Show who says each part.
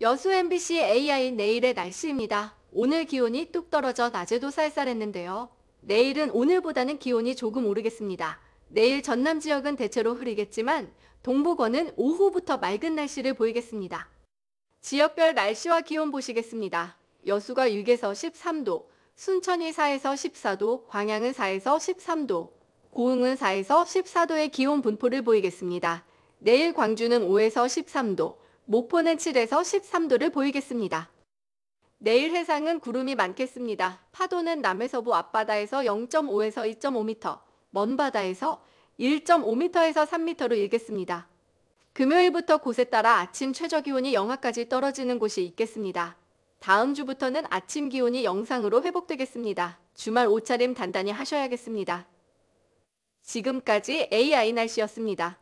Speaker 1: 여수 MBC AI 내일의 날씨입니다. 오늘 기온이 뚝 떨어져 낮에도 쌀쌀했는데요. 내일은 오늘보다는 기온이 조금 오르겠습니다. 내일 전남 지역은 대체로 흐리겠지만 동북원은 오후부터 맑은 날씨를 보이겠습니다. 지역별 날씨와 기온 보시겠습니다. 여수가 6에서 13도, 순천이 4에서 14도, 광양은 4에서 13도, 고흥은 4에서 14도의 기온 분포를 보이겠습니다. 내일 광주는 5에서 13도, 목포는 7에서 13도를 보이겠습니다. 내일 해상은 구름이 많겠습니다. 파도는 남해서부 앞바다에서 0.5에서 2.5m, 먼바다에서 1.5m에서 3m로 일겠습니다. 금요일부터 곳에 따라 아침 최저 기온이 영하까지 떨어지는 곳이 있겠습니다. 다음 주부터는 아침 기온이 영상으로 회복되겠습니다. 주말 옷차림 단단히 하셔야겠습니다. 지금까지 AI 날씨였습니다.